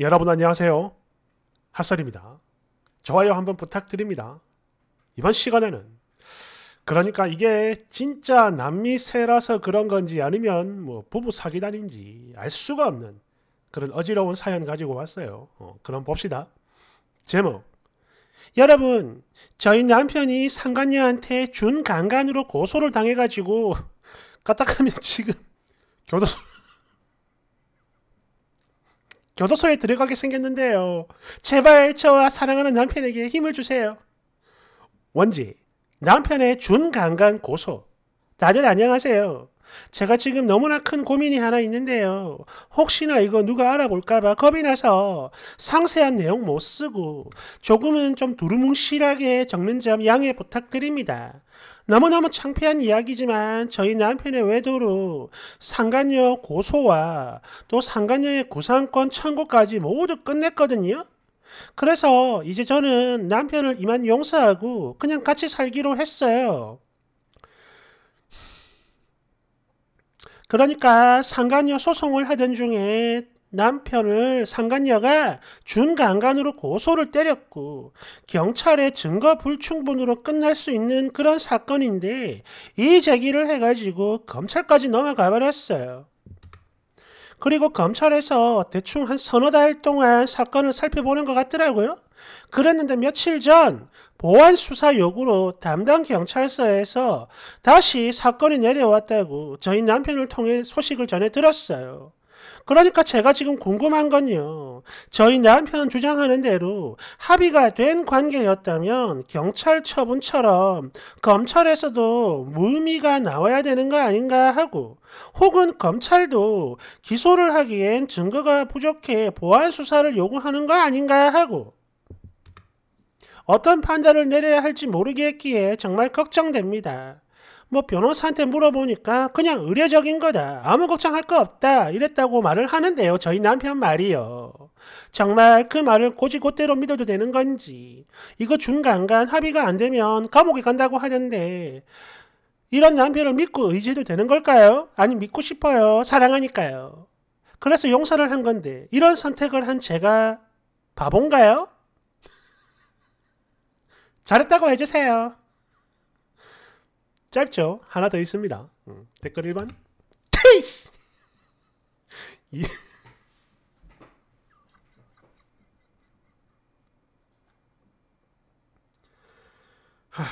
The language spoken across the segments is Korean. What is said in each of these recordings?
여러분 안녕하세요. 핫설입니다. 좋아요 한번 부탁드립니다. 이번 시간에는 그러니까 이게 진짜 남미세라서 그런 건지 아니면 뭐 부부 사기단인지 알 수가 없는 그런 어지러운 사연 가지고 왔어요. 어, 그럼 봅시다. 제목 여러분 저희 남편이 상간녀한테 준강간으로 고소를 당해가지고 까딱하면 지금 교도소 교도소에 들어가게 생겼는데요. 제발 저와 사랑하는 남편에게 힘을 주세요. 원지, 남편의 준강간 고소. 다들 안녕하세요. 제가 지금 너무나 큰 고민이 하나 있는데요. 혹시나 이거 누가 알아볼까봐 겁이 나서 상세한 내용 못 쓰고 조금은 좀 두루뭉실하게 적는 점 양해 부탁드립니다. 너무너무 창피한 이야기지만 저희 남편의 외도로 상간녀 고소와 또 상간녀의 구상권 청구까지 모두 끝냈거든요. 그래서 이제 저는 남편을 이만 용서하고 그냥 같이 살기로 했어요. 그러니까 상간녀 소송을 하던 중에 남편을 상간녀가 준강간으로 고소를 때렸고 경찰의 증거 불충분으로 끝날 수 있는 그런 사건인데 이 제기를 해가지고 검찰까지 넘어가 버렸어요. 그리고 검찰에서 대충 한 서너 달 동안 사건을 살펴보는 것 같더라고요. 그랬는데 며칠 전 보안 수사 요구로 담당 경찰서에서 다시 사건이 내려왔다고 저희 남편을 통해 소식을 전해 들었어요. 그러니까 제가 지금 궁금한 건요. 저희 남편 주장하는 대로 합의가 된 관계였다면 경찰 처분처럼 검찰에서도 무의미가 나와야 되는 거 아닌가 하고 혹은 검찰도 기소를 하기엔 증거가 부족해 보안 수사를 요구하는 거 아닌가 하고 어떤 판단을 내려야 할지 모르겠기에 정말 걱정됩니다. 뭐 변호사한테 물어보니까 그냥 의례적인 거다. 아무 걱정할 거 없다. 이랬다고 말을 하는데요. 저희 남편 말이요. 정말 그 말을 고지고대로 믿어도 되는 건지. 이거 중간간 합의가 안 되면 감옥에 간다고 하는데 이런 남편을 믿고 의지해도 되는 걸까요? 아니 믿고 싶어요. 사랑하니까요. 그래서 용서를 한 건데 이런 선택을 한 제가 바본가요? 잘했다고 해주세요. 짧죠? 하나 더 있습니다. 음. 댓글 1번. 이... 하,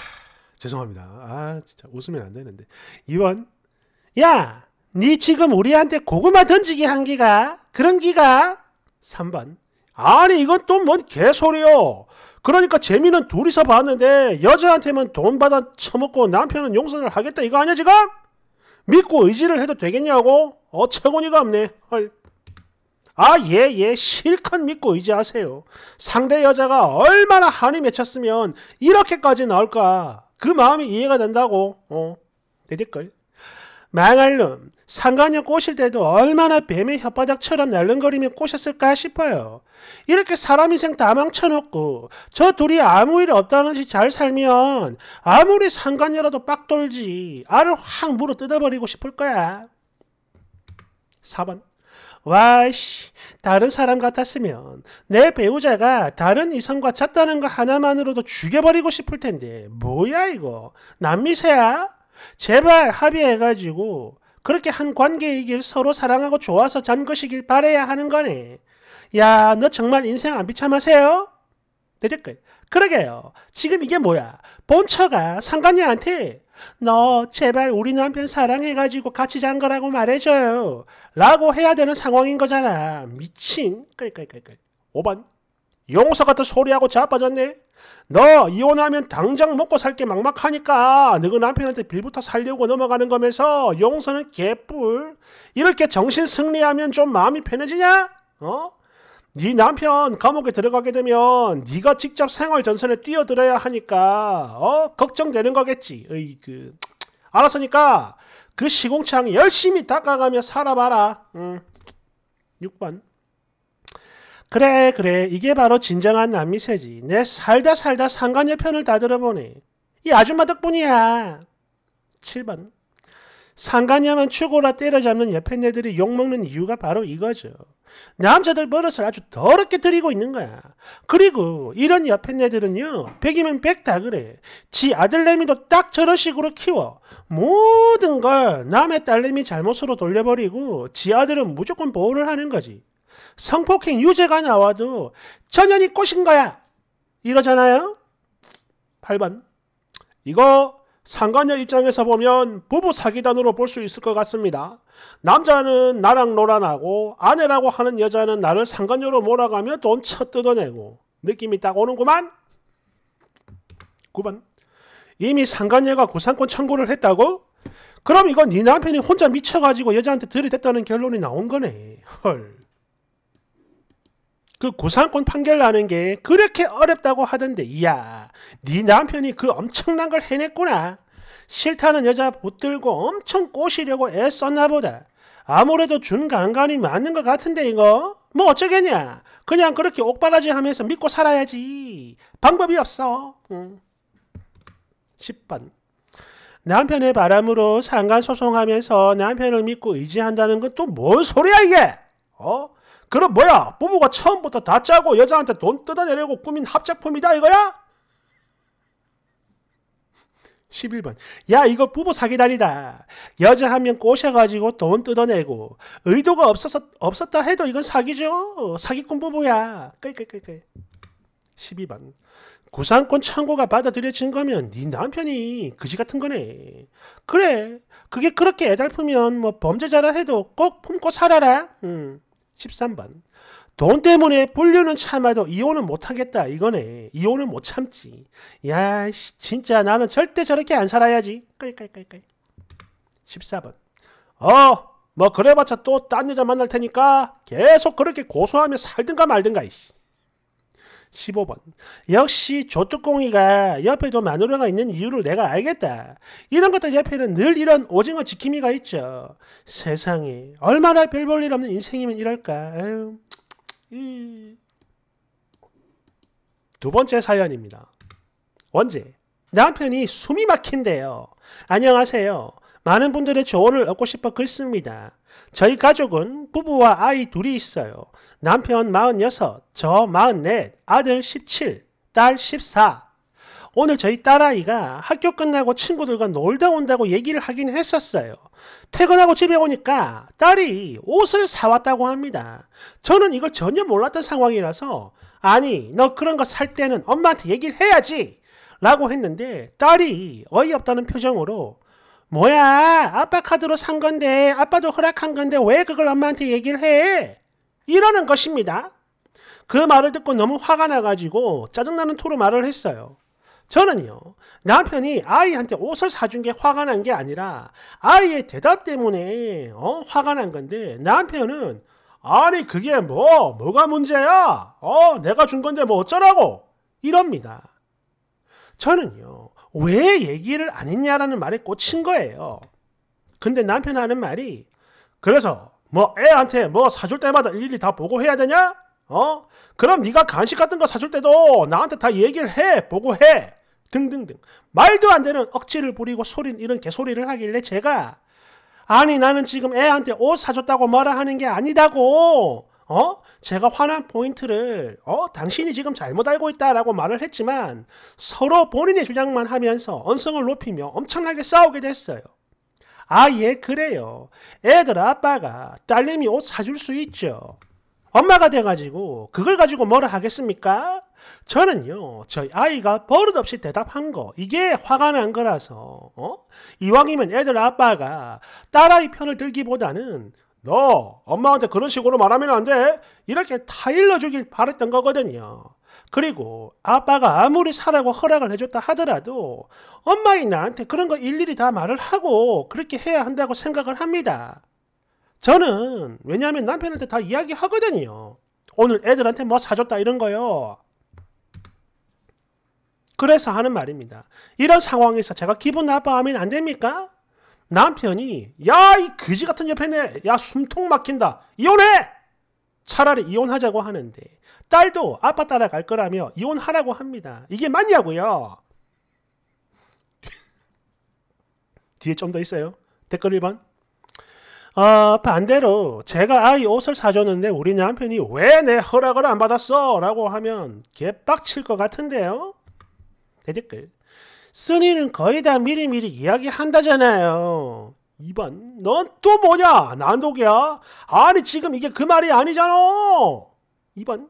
죄송합니다. 아 진짜 웃으면 안 되는데 2번 야! 니 지금 우리한테 고구마 던지기 한 기가? 그런 기가? 3번 아니 이건 또 뭔 개소리요 그러니까 재미는 둘이서 봤는데 여자한테만 돈 받아 처먹고 남편은 용서를 하겠다 이거 아니야 지금? 믿고 의지를 해도 되겠냐고? 어처구니가 없네. 헐. 아, 예, 예. 실컷 믿고 의지하세요. 상대 여자가 얼마나 한이 맺혔으면 이렇게까지 나올까. 그 마음이 이해가 된다고. 어, 되딜걸. 망할 놈. 상관녀 꼬실 때도 얼마나 뱀의 혓바닥처럼 날름거리며 꼬셨을까 싶어요. 이렇게 사람 인생 다 망쳐놓고 저 둘이 아무 일 없다는 지잘 살면 아무리 상관녀라도 빡 돌지 알을 확 물어 뜯어버리고 싶을 거야. 4번 와씨 다른 사람 같았으면 내 배우자가 다른 이성과 잤다는 거 하나만으로도 죽여버리고 싶을 텐데 뭐야 이거 남미새야? 제발 합의해가지고 그렇게 한 관계이길 서로 사랑하고 좋아서 잔 것이길 바래야 하는 거네. 야, 너 정말 인생 안 비참하세요? 내 댓글. 그러게요. 지금 이게 뭐야? 본처가 상관녀한테 너 제발 우리 남편 사랑해가지고 같이 잔 거라고 말해줘요. 라고 해야 되는 상황인 거잖아. 미친. 끌끌끌끌. 5번. 용서 같은 소리하고 자빠졌네. 너 이혼하면 당장 먹고 살게 막막하니까 너희 남편한테 빌부터 살려고 넘어가는 거면서 용서는 개뿔. 이렇게 정신 승리하면 좀 마음이 편해지냐? 어? 네 남편 감옥에 들어가게 되면 네가 직접 생활 전선에 뛰어들어야 하니까 어 걱정되는 거겠지. 어이 그 알았으니까 그 시공창 열심히 닦아가며 살아봐라. 응. 6번. 그래 그래 이게 바로 진정한 남미세지내 살다 살다 상관녀 편을 다 들어보니 이 아줌마 덕분이야. 7번 상관녀만 추고라 때려잡는 옆에 애들이 욕먹는 이유가 바로 이거죠. 남자들 버릇을 아주 더럽게 들이고 있는 거야. 그리고 이런 옆에 애들은요. 백이면백 다 그래. 지 아들내미도 딱 저런 식으로 키워. 모든 걸 남의 딸내미 잘못으로 돌려버리고 지 아들은 무조건 보호를 하는 거지. 성폭행 유죄가 나와도 전연이 꽃인가야 이러잖아요. 8번 이거 상관녀 입장에서 보면 부부 사기단으로 볼 수 있을 것 같습니다. 남자는 나랑 놀아나고 아내라고 하는 여자는 나를 상관녀로 몰아가며 돈 쳐 뜯어내고 느낌이 딱 오는구만. 9번 이미 상관녀가 구상권 청구를 했다고? 그럼 이건 네 남편이 혼자 미쳐가지고 여자한테 들이댔다는 결론이 나온 거네. 헐. 그 구상권 판결 나는 게 그렇게 어렵다고 하던데 이야 네 남편이 그 엄청난 걸 해냈구나 싫다는 여자 붙들고 엄청 꼬시려고 애썼나 보다 아무래도 준간간이 맞는 것 같은데 이거 뭐 어쩌겠냐 그냥 그렇게 옥바라지 하면서 믿고 살아야지 방법이 없어 응. 10번 남편의 바람으로 상간 소송하면서 남편을 믿고 의지한다는 건 또 뭔 소리야 이게 어? 그럼 뭐야? 부부가 처음부터 다 짜고 여자한테 돈 뜯어내려고 꾸민 합작품이다 이거야? 11번 야 이거 부부 사기다니다 여자 한 명 꼬셔가지고 돈 뜯어내고 의도가 없어서, 없었다 해도 이건 사기죠 사기꾼 부부야 끌끌끌끌 12번 구상권 청구가 받아들여진 거면 네 남편이 그지 같은 거네 그래 그게 그렇게 애달프면 뭐 범죄자라 해도 꼭 품고 살아라 음. 13번. 돈 때문에 불륜은 참아도 이혼은 못하겠다 이거네. 이혼은 못 참지. 야 진짜 나는 절대 저렇게 안 살아야지. 끌끌끌끌. 14번. 어! 뭐 그래봤자 또 딴 여자 만날 테니까 계속 그렇게 고소하며 살든가 말든가 이씨. 15번. 역시 조뚜껑이가 옆에도 마누라가 있는 이유를 내가 알겠다. 이런 것들 옆에는 늘 이런 오징어 지킴이가 있죠. 세상에 얼마나 별볼일 없는 인생이면 이럴까. 두 번째 사연입니다. 언제? 남편이 숨이 막힌대요. 안녕하세요. 많은 분들의 조언을 얻고 싶어 글씁니다. 저희 가족은 부부와 아이 둘이 있어요. 남편 46, 저 44, 아들 17, 딸 14. 오늘 저희 딸아이가 학교 끝나고 친구들과 놀다 온다고 얘기를 하긴 했었어요. 퇴근하고 집에 오니까 딸이 옷을 사왔다고 합니다. 저는 이걸 전혀 몰랐던 상황이라서 아니 너 그런 거 살 때는 엄마한테 얘기를 해야지 라고 했는데 딸이 어이없다는 표정으로 뭐야, 아빠 카드로 산 건데, 아빠도 허락한 건데, 왜 그걸 엄마한테 얘기를 해? 이러는 것입니다. 그 말을 듣고 너무 화가 나가지고 짜증나는 토로 말을 했어요. 저는요, 남편이 아이한테 옷을 사준 게 화가 난 게 아니라 아이의 대답 때문에 어? 화가 난 건데 남편은 아니 그게 뭐 뭐가 문제야? 어 내가 준 건데 뭐 어쩌라고? 이럽니다. 저는요, 왜 얘기를 안 했냐라는 말에 꽂힌 거예요. 근데 남편 하는 말이, 그래서 뭐 애한테 뭐 사줄 때마다 일일이 다 보고해야 되냐? 어? 그럼 네가 간식 같은 거 사줄 때도 나한테 다 얘기를 해, 보고해. 등등등. 말도 안 되는 억지를 부리고 소린 이런 개소리를 하길래 제가 아니 나는 지금 애한테 옷 사줬다고 뭐라 하는 게 아니다고 어? 제가 화난 포인트를 어? 당신이 지금 잘못 알고 있다라고 말을 했지만 서로 본인의 주장만 하면서 언성을 높이며 엄청나게 싸우게 됐어요. 아, 예, 그래요. 애들 아빠가 딸내미 옷 사줄 수 있죠. 엄마가 돼가지고 그걸 가지고 뭐라 하겠습니까? 저는요, 저희 아이가 버릇없이 대답한 거, 이게 화가 난 거라서, 어? 이왕이면 애들 아빠가 딸아이 편을 들기보다는 너 엄마한테 그런 식으로 말하면 안 돼. 이렇게 타일러 주길 바랬던 거거든요. 그리고 아빠가 아무리 사라고 허락을 해줬다 하더라도 엄마인 나한테 그런 거 일일이 다 말을 하고 그렇게 해야 한다고 생각을 합니다. 저는 왜냐하면 남편한테 다 이야기하거든요. 오늘 애들한테 뭐 사줬다 이런 거요. 그래서 하는 말입니다. 이런 상황에서 제가 기분 나빠하면 안 됩니까? 남편이 야이 그지 같은 옆에내야 숨통 막힌다 이혼해 차라리 이혼하자고 하는데 딸도 아빠 따라갈 거라며 이혼하라고 합니다 이게 맞냐고요 뒤에 좀 더 있어요 댓글 1번 어, 반대로 제가 아이 옷을 사줬는데 우리 남편이 왜 내 허락을 안 받았어? 라고 하면 개빡칠 것 같은데요? 대댓글 쓰니는 거의 다 미리미리 이야기한다잖아요. 이번넌 또 뭐냐? 난독이야? 아니 지금 이게 그 말이 아니잖아. 이번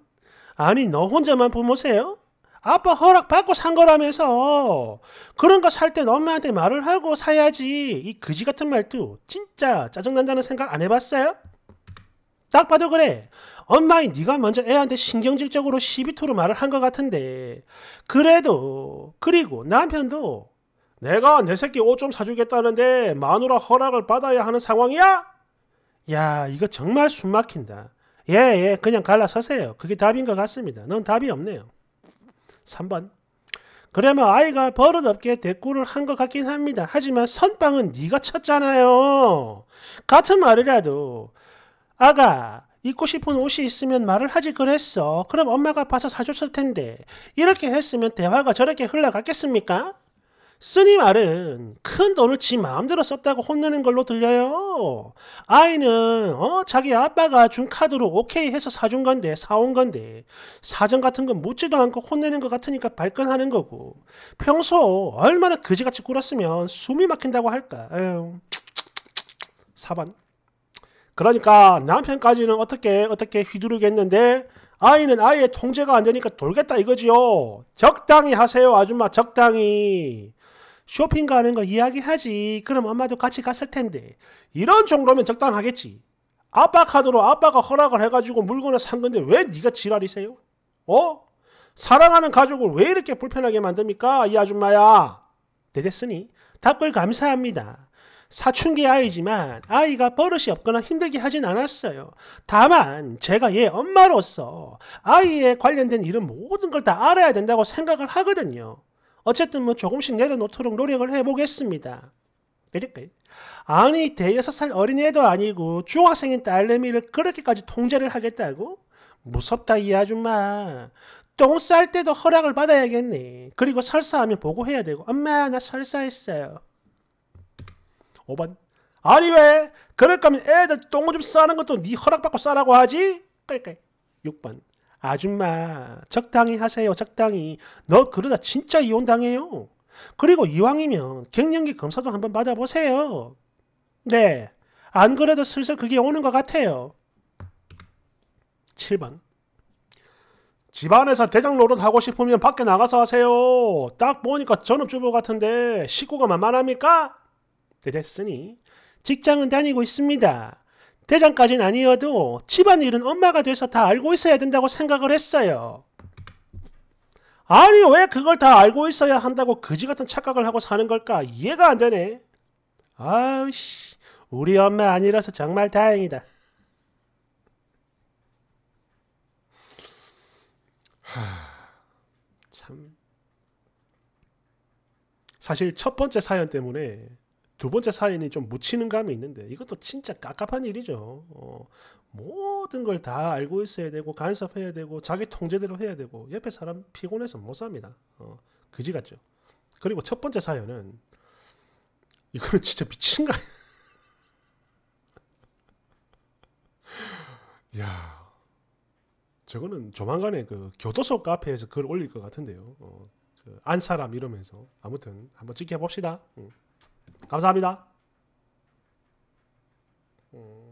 아니 너 혼자만 보모세요? 아빠 허락 받고 산 거라면서 그런 거살땐 엄마한테 말을 하고 사야지 이 그지 같은 말투 진짜 짜증난다는 생각 안 해봤어요? 딱 봐도 그래. 엄마인 네가 먼저 애한테 신경질적으로 시비토로 말을 한 것 같은데 그래도 그리고 남편도 내가 내 새끼 옷 좀 사주겠다는데 마누라 허락을 받아야 하는 상황이야? 야 이거 정말 숨막힌다. 예예 예, 그냥 갈라서세요. 그게 답인 것 같습니다. 넌 답이 없네요. 3번 그래면 아이가 버릇없게 대꾸를 한 것 같긴 합니다. 하지만 선빵은 네가 쳤잖아요. 같은 말이라도 아가 입고 싶은 옷이 있으면 말을 하지 그랬어. 그럼 엄마가 봐서 사줬을 텐데. 이렇게 했으면 대화가 저렇게 흘러갔겠습니까? 쓰니 말은 큰 돈을 지 마음대로 썼다고 혼내는 걸로 들려요. 아이는 어? 자기 아빠가 준 카드로 오케이 해서 사준 건데 사온 건데 사전 같은 건 묻지도 않고 혼내는 것 같으니까 발끈하는 거고 평소 얼마나 그지같이 굴었으면 숨이 막힌다고 할까. 에휴. 4번 그러니까 남편까지는 어떻게 어떻게 휘두르겠는데 아이는 아예 통제가 안 되니까 돌겠다 이거지요. 적당히 하세요 아줌마 적당히. 쇼핑 가는 거 이야기하지. 그럼 엄마도 같이 갔을 텐데. 이런 정도면 적당하겠지. 아빠 카드로 아빠가 허락을 해가지고 물건을 산 건데 왜 네가 지랄이세요? 어? 사랑하는 가족을 왜 이렇게 불편하게 만듭니까? 이 아줌마야. 되겠으니 답글 감사합니다. 사춘기 아이지만 아이가 버릇이 없거나 힘들게 하진 않았어요. 다만 제가 얘 엄마로서 아이에 관련된 일은 모든 걸 다 알아야 된다고 생각을 하거든요. 어쨌든 뭐 조금씩 내려놓도록 노력을 해보겠습니다. 그러니까 아니 대여섯 살 어린애도 아니고 중학생인 딸내미를 그렇게까지 통제를 하겠다고? 무섭다 이 아줌마. 똥 쌀 때도 허락을 받아야겠네. 그리고 설사하면 보고해야 되고 엄마 나 설사했어요. 5번 아니 왜 그럴 거면 애들 똥을좀 싸는 것도 네 허락받고 싸라고 하지? 그러 6번 아줌마 적당히 하세요 적당히 너 그러다 진짜 이혼당해요 그리고 이왕이면 갱년기 검사도 한번 받아보세요 네안 그래도 슬슬 그게 오는 것 같아요 7번 집안에서 대장 노릇 하고 싶으면 밖에 나가서 하세요 딱 보니까 전업주부 같은데 식구가 만만합니까? 되됐으니 직장은 다니고 있습니다. 대장까진 아니어도 집안일은 엄마가 돼서 다 알고 있어야 된다고 생각을 했어요. 아니 왜 그걸 다 알고 있어야 한다고 그지같은 착각을 하고 사는 걸까? 이해가 안 되네. 아우씨 우리 엄마 아니라서 정말 다행이다. 하, 참 사실 첫 번째 사연 때문에 두 번째 사연이 좀 묻히는 감이 있는데 이것도 진짜 깝깝한 일이죠. 어, 모든 걸 다 알고 있어야 되고 간섭해야 되고 자기 통제대로 해야 되고 옆에 사람 피곤해서 못 삽니다. 어, 그지 같죠. 그리고 첫 번째 사연은 이거는 진짜 미친가? 야, 저거는 조만간에 그 교도소 카페에서 글 올릴 것 같은데요. 어, 그안 사람 이러면서 아무튼 한번 지켜봅시다. 응. 감사합니다. 음.